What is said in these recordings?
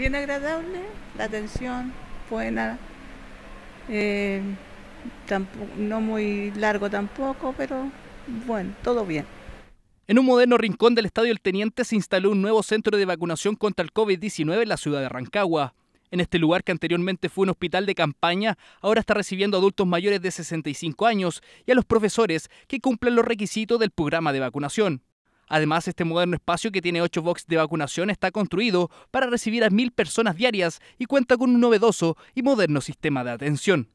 bien agradable, la atención buena, eh, no muy largo tampoco, pero bueno, todo bien. En un moderno rincón del Estadio El Teniente se instaló un nuevo centro de vacunación contra el COVID-19 en la ciudad de Rancagua. En este lugar, que anteriormente fue un hospital de campaña, ahora está recibiendo adultos mayores de 65 años y a los profesores que cumplen los requisitos del programa de vacunación. Además, este moderno espacio que tiene 8 box de vacunación está construido para recibir a 1.000 personas diarias y cuenta con un novedoso y moderno sistema de atención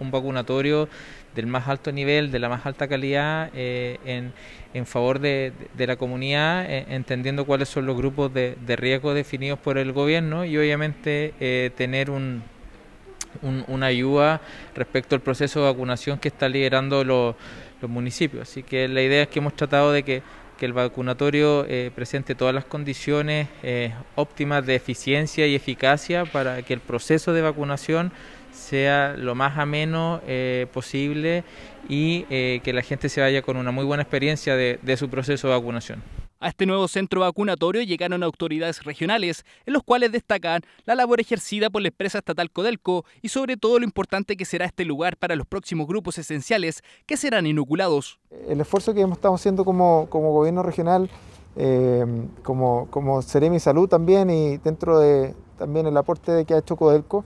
un vacunatorio del más alto nivel, de la más alta calidad, eh, en, favor de, la comunidad, eh, entendiendo cuáles son los grupos de, riesgo definidos por el gobierno y obviamente eh, tener una ayuda respecto al proceso de vacunación que está liderando los los municipios. Así que la idea es que hemos tratado de que, el vacunatorio eh, presente todas las condiciones eh, óptimas de eficiencia y eficacia para que el proceso de vacunación sea lo más ameno eh, posible y que la gente se vaya con una muy buena experiencia de su proceso de vacunación. A este nuevo centro vacunatorio llegaron autoridades regionales, en los cuales destacan la labor ejercida por la empresa estatal Codelco y sobre todo lo importante que será este lugar para los próximos grupos esenciales que serán inoculados. El esfuerzo que hemos estado haciendo como, gobierno regional, eh, como, como Ceremi Salud también y dentro de también el aporte que ha hecho Codelco,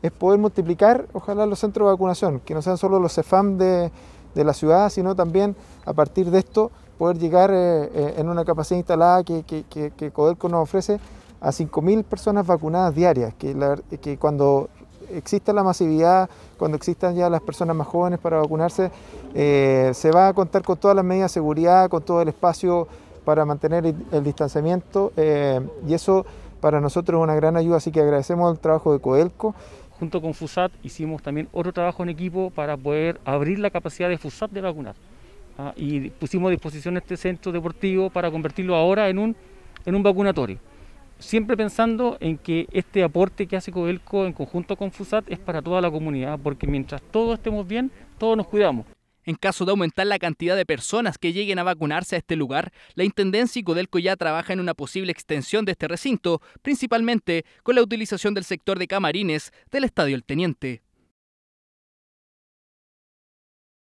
es poder multiplicar, ojalá, los centros de vacunación, que no sean solo los CEFAM de, de la ciudad, sino también a partir de esto poder llegar eh, eh, en una capacidad instalada que, que, Codelco nos ofrece a 5.000 personas vacunadas diarias, que, que cuando exista la masividad, cuando existan ya las personas más jóvenes para vacunarse, eh, se va a contar con todas las medidas de seguridad, con todo el espacio para mantener el, distanciamiento y eso para nosotros es una gran ayuda, así que agradecemos el trabajo de Codelco. Junto con FUSAT hicimos también otro trabajo en equipo para poder abrir la capacidad de FUSAT de vacunar. Ah, y pusimos a disposición este centro deportivo para convertirlo ahora en un, en un vacunatorio. Siempre pensando en que este aporte que hace Codelco en conjunto con FUSAT es para toda la comunidad, porque mientras todos estemos bien, todos nos cuidamos. En caso de aumentar la cantidad de personas que lleguen a vacunarse a este lugar, la Intendencia y Codelco ya trabaja en una posible extensión de este recinto, principalmente con la utilización del sector de camarines del Estadio El Teniente.